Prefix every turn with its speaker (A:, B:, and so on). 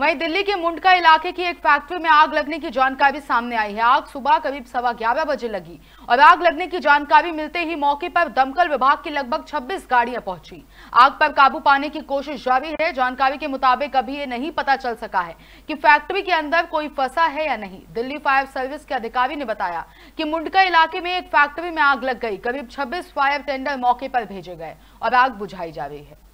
A: वहीं दिल्ली के मुंडका इलाके की एक फैक्ट्री में आग लगने की जानकारी सामने आई है आग सुबह करीब सवा ग्यारह बजे लगी और आग लगने की जानकारी मिलते ही मौके पर दमकल विभाग की लगभग 26 गाड़ियां पहुंची आग पर काबू पाने की कोशिश जारी है जानकारी के मुताबिक अभी ये नहीं पता चल सका है कि फैक्ट्री के अंदर कोई फंसा है या नहीं दिल्ली फायर सर्विस के अधिकारी ने बताया कि मुंडका इलाके में एक फैक्ट्री में आग लग गई करीब छब्बीस फायर टेंडर मौके पर भेजे गए और आग बुझाई जा रही है